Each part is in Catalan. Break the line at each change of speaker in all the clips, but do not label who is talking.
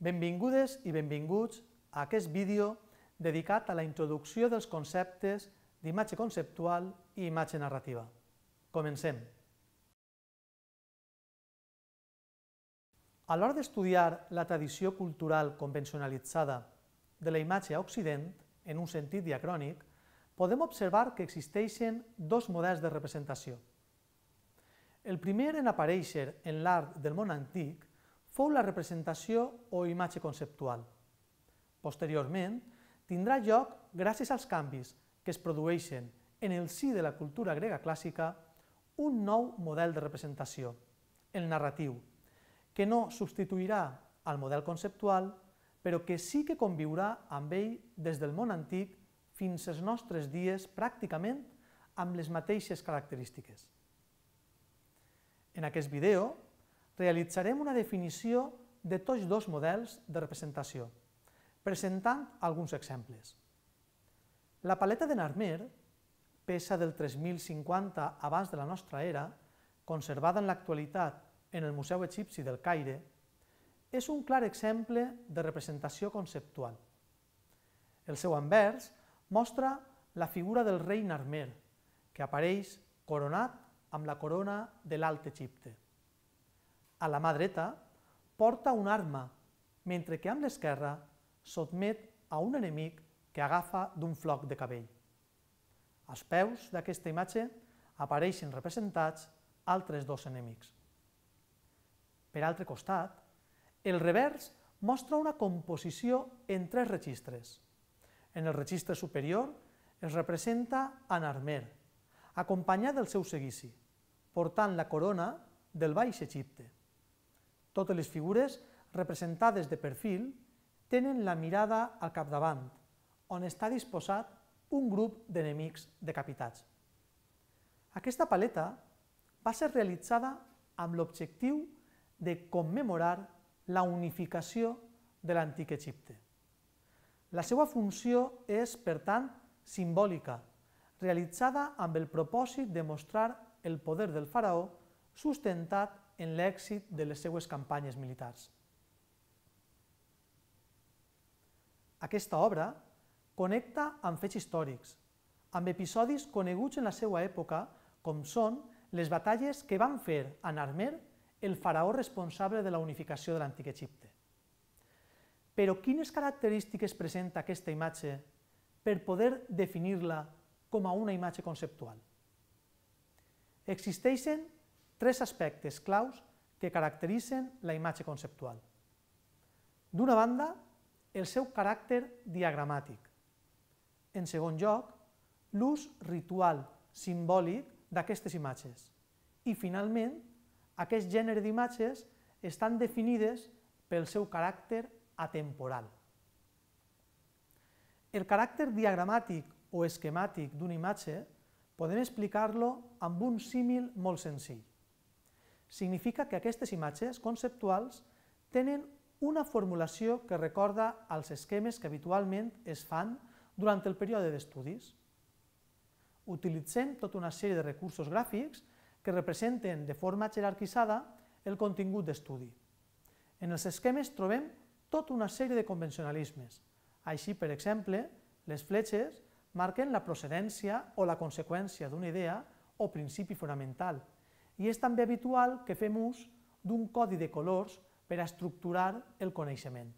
Benvingudes i benvinguts a aquest vídeo dedicat a la introducció dels conceptes d'imatge conceptual i imatge narrativa. Comencem. A l'hora d'estudiar la tradició cultural convencionalitzada de la imatge a Occident, en un sentit diacrònic, podem observar que existeixen dos models de representació. El primer en aparèixer en l'art del món antic fou la representació o imatge conceptual. Posteriorment, tindrà lloc gràcies als canvis que es produeixen en el si de la cultura grega clàssica un nou model de representació, el narratiu, que no substituirà al model conceptual, però que sí que conviurà amb ell des del món antic fins als nostres dies pràcticament amb les mateixes característiques. En aquest vídeo realitzarem una definició de tots dos models de representació, presentant alguns exemples. La paleta de Narmer, peça del 3050 abans de la nostra era, conservada en l'actualitat en el Museu Egipci del Caire, és un clar exemple de representació conceptual. El seu envers mostra la figura del rei Narmer, que apareix coronat amb la corona de l'Alt Egipte. A la mà dreta porta una arma, mentre que amb l'esquerra sotmet a un enemic que agafa d'un floc de cabell. Als peus d'aquesta imatge apareixen representats altres dos enemics. Per altre costat, el revers mostra una composició en tres registres. En el registre superior es representa en Armer, acompanyat del seu seguici, portant la corona del Baix Egipte. Totes les figures, representades de perfil, tenen la mirada al capdavant, on està disposat un grup d'enemics decapitats. Aquesta paleta va ser realitzada amb l'objectiu de commemorar la unificació de l'antic Egipte. La seva funció és, per tant, simbòlica, realitzada amb el propòsit de mostrar el poder del faraó sustentat en l'èxit de les seues campanyes militars. Aquesta obra connecta amb fets històrics, amb episodis coneguts en la seva època com són les batalles que van fer a Narmer el faraó responsable de la unificació de l'antic Egipte. Però quines característiques presenta aquesta imatge per poder definir-la com a una imatge conceptual? Existeixen tres aspectes claus que caracteritzen la imatge conceptual. D'una banda, el seu caràcter diagramàtic. En segon lloc, l'ús ritual, simbòlic, d'aquestes imatges. I, finalment, aquest gènere d'imatges estan definides pel seu caràcter atemporal. El caràcter diagramàtic o esquemàtic d'una imatge podem explicar-lo amb un símil molt senzill significa que aquestes imatges conceptuals tenen una formulació que recorda als esquemes que habitualment es fan durant el període d'estudis. Utilitzem tota una sèrie de recursos gràfics que representen de forma jerarquitzada el contingut d'estudi. En els esquemes trobem tota una sèrie de convencionalismes. Així, per exemple, les fletxes marquen la procedència o la conseqüència d'una idea o principi fonamental i és també habitual que fem ús d'un codi de colors per a estructurar el coneixement.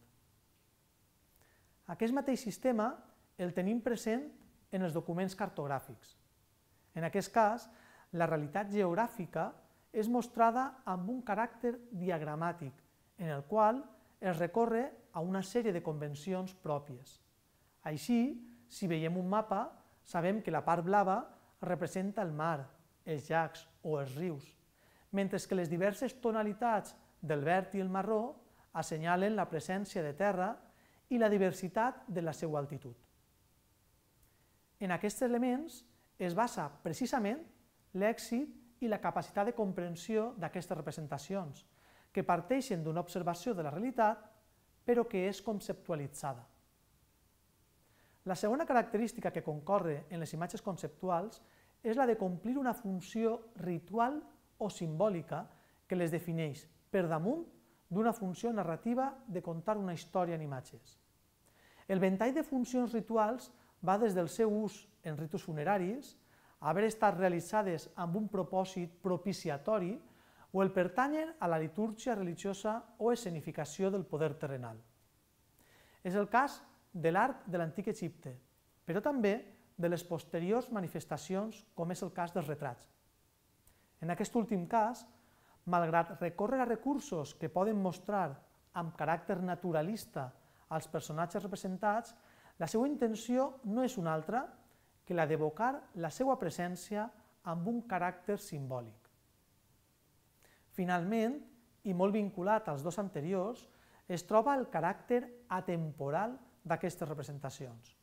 Aquest mateix sistema el tenim present en els documents cartogràfics. En aquest cas, la realitat geogràfica és mostrada amb un caràcter diagramàtic, en el qual es recorre a una sèrie de convencions pròpies. Així, si veiem un mapa, sabem que la part blava representa el mar, els llacs o els rius, mentre que les diverses tonalitats del verd i el marró assenyalen la presència de terra i la diversitat de la seva altitud. En aquests elements es basa precisament l'èxit i la capacitat de comprensió d'aquestes representacions, que parteixen d'una observació de la realitat, però que és conceptualitzada. La segona característica que concorre en les imatges conceptuals és la de complir una funció ritual o simbòlica que les defineix per damunt d'una funció narrativa de contar una història en imatges. El ventall de funcions rituals va des del seu ús en ritus funeraris, haver estat realitzades amb un propòsit propiciatori o el pertanyen a la litúrgia religiosa o escenificació del poder terrenal. És el cas de l'art de l'antic Egipte, però també de les posteriors manifestacions, com és el cas dels retrats. En aquest últim cas, malgrat recórrer a recursos que poden mostrar amb caràcter naturalista als personatges representats, la seva intenció no és una altra que la d'evocar la seva presència amb un caràcter simbòlic. Finalment, i molt vinculat als dos anteriors, es troba el caràcter atemporal d'aquestes representacions.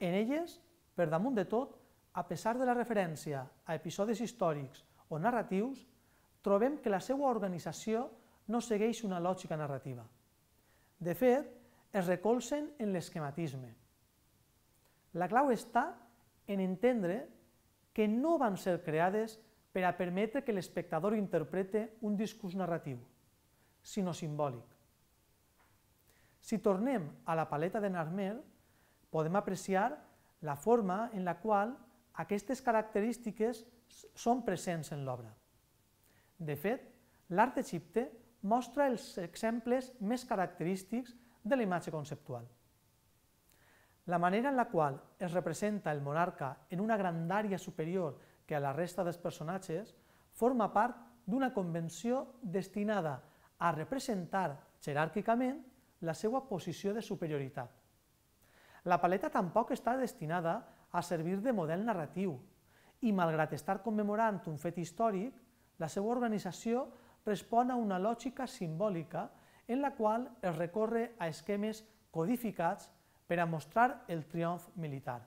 En elles per damunt de tot, a pesar de la referència a episodis històrics o narratius, trobem que la seva organització no segueix una lògica narrativa. De fet, es recolzen en l'esquematisme. La clau està en entendre que no van ser creades per a permetre que l'espectador interprete un discurs narratiu, sinó simbòlic. Si tornem a la paleta de Narmer, podem apreciar la forma en la qual aquestes característiques són presents en l'obra. De fet, l'art d'Egipte mostra els exemples més característics de la imatge conceptual. La manera en la qual es representa el monarca en una grandària superior que a la resta dels personatges forma part d'una convenció destinada a representar jeràrquicament la seva posició de superioritat. La paleta tampoc està destinada a servir de model narratiu i, malgrat estar commemorant un fet històric, la seva organització respon a una lògica simbòlica en la qual es recorre a esquemes codificats per a mostrar el triomf militar.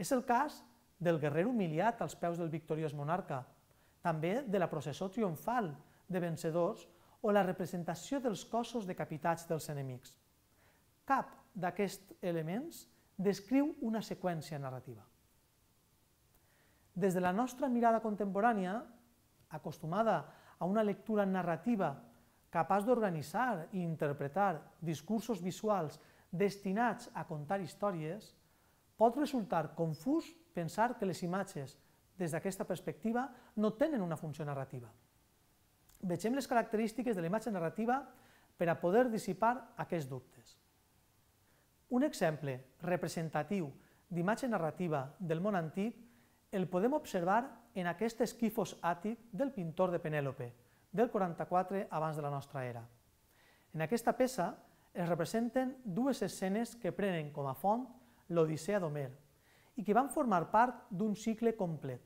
És el cas del guerrer humiliat als peus del victoriós monarca, també de la processó triomfal de vencedors o la representació dels cossos decapitats dels enemics. Cap d'aquests elements descriu una seqüència narrativa. Des de la nostra mirada contemporània, acostumada a una lectura narrativa capaç d'organitzar i interpretar discursos visuals destinats a contar històries, pot resultar confús pensar que les imatges, des d'aquesta perspectiva, no tenen una funció narrativa. Vegem les característiques de la imatge narrativa per a poder dissipar aquests dubtes. Un exemple representatiu d'imatge narrativa del món antic el podem observar en aquest esquifos àtic del pintor de Penèlope, del 44 abans de la nostra era. En aquesta peça es representen dues escenes que prenen com a font l'Odissea d'Homer i que van formar part d'un cicle complet.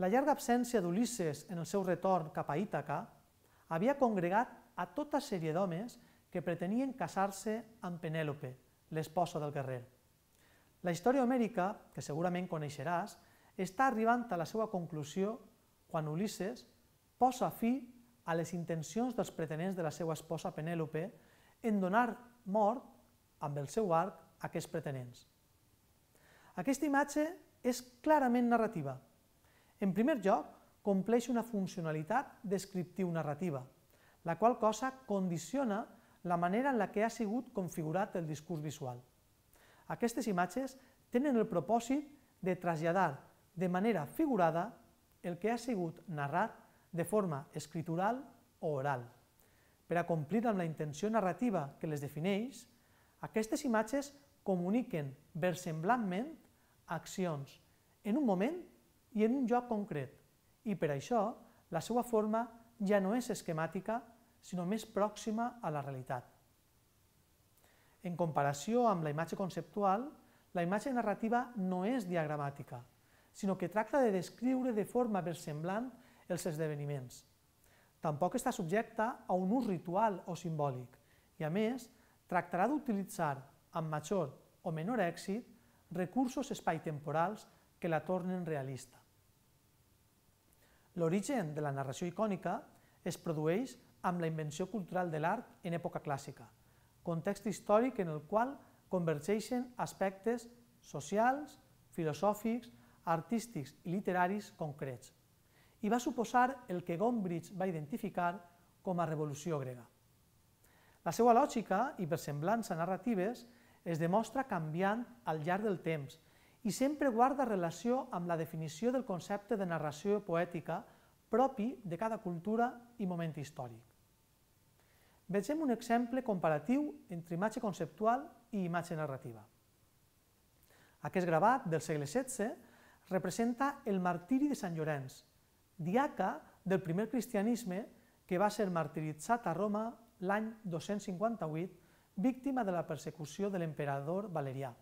La llarga absència d'Ulisses en el seu retorn cap a Ítaca havia congregat a tota sèrie d'homes que pretenien casar-se amb Penèlope, l'esposa del guerrer. La història homèrica, que segurament coneixeràs, està arribant a la seva conclusió quan Ulisses posa fi a les intencions dels pretenents de la seva esposa Penèlope en donar mort amb el seu arc a aquests pretenents. Aquesta imatge és clarament narrativa. En primer lloc, compleix una funcionalitat descriptiu narrativa, la qual cosa condiciona la manera en la que ha sigut configurat el discurs visual. Aquestes imatges tenen el propòsit de traslladar de manera figurada el que ha sigut narrat de forma escritural o oral. Per a complir amb la intenció narrativa que les defineix, aquestes imatges comuniquen versemblantment accions en un moment i en un lloc concret, i per això la seva forma ja no és esquemàtica, sinó més pròxima a la realitat. En comparació amb la imatge conceptual, la imatge narrativa no és diagramàtica, sinó que tracta de descriure de forma versemblant els esdeveniments. Tampoc està subjecta a un ús ritual o simbòlic i, a més, tractarà d'utilitzar amb major o menor èxit recursos espaitemporals que la tornen realista. L'origen de la narració icònica es produeix amb la invenció cultural de l'art en època clàssica, context històric en el qual convergeixen aspectes socials, filosòfics, artístics i literaris concrets, i va suposar el que Gombrich va identificar com a revolució grega. La seva lògica i semblança narratives es demostra canviant al llarg del temps i sempre guarda relació amb la definició del concepte de narració poètica propi de cada cultura i moment històric. Vegem un exemple comparatiu entre imatge conceptual i imatge narrativa. Aquest gravat del segle XVI representa el martiri de Sant Llorenç, diaca del primer cristianisme que va ser martiritzat a Roma l'any 258, víctima de la persecució de l'emperador Valerià.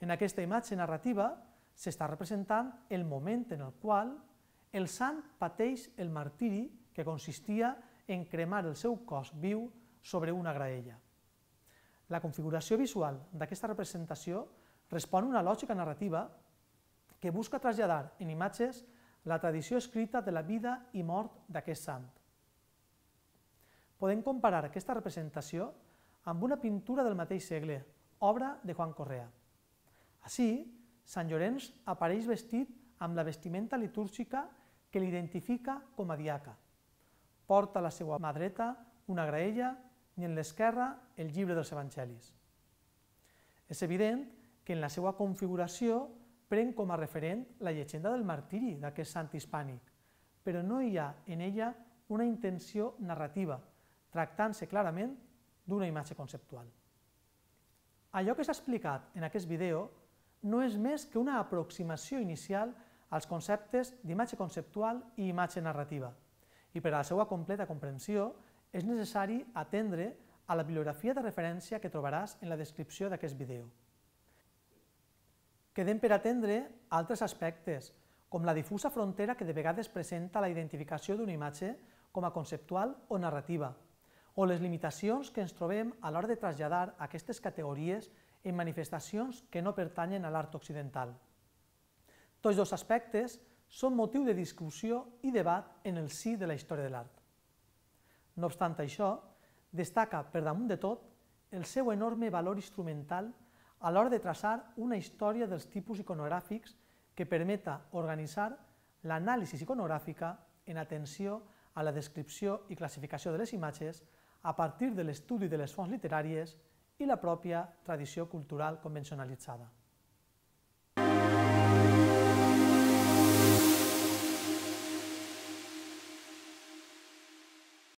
En aquesta imatge narrativa s'està representant el moment en el qual el sant pateix el martiri que consistia en en cremar el seu cos viu sobre una graella. La configuració visual d'aquesta representació respon a una lògica narrativa que busca traslladar en imatges la tradició escrita de la vida i mort d'aquest sant. Podem comparar aquesta representació amb una pintura del mateix segle, obra de Juan Correa. Així, Sant Llorenç apareix vestit amb la vestimenta litúrgica que l'identifica com a diaca. Porta a la seva mà dreta una graella i en l'esquerra el llibre dels evangelis. És evident que en la seva configuració pren com a referent la llegenda del martiri d'aquest sant hispànic, però no hi ha en ella una intenció narrativa, tractant-se clarament d'una imatge conceptual. Allò que s'ha explicat en aquest vídeo no és més que una aproximació inicial als conceptes d'imatge conceptual i imatge narrativa, i per a la seva completa comprensió és necessari atendre a la bibliografia de referència que trobaràs en la descripció d'aquest vídeo. Quedem per atendre altres aspectes, com la difusa frontera que de vegades presenta la identificació d'una imatge com a conceptual o narrativa, o les limitacions que ens trobem a l'hora de traslladar aquestes categories en manifestacions que no pertanyen a l'art occidental. Tots dos aspectes són motiu de discussió i debat en el si de la història de l'art. No obstant això, destaca per damunt de tot el seu enorme valor instrumental a l'hora de traçar una història dels tipus iconogràfics que permeta organitzar l'anàlisi iconogràfica en atenció a la descripció i classificació de les imatges a partir de l'estudi de les fonts literàries i la pròpia tradició cultural convencionalitzada.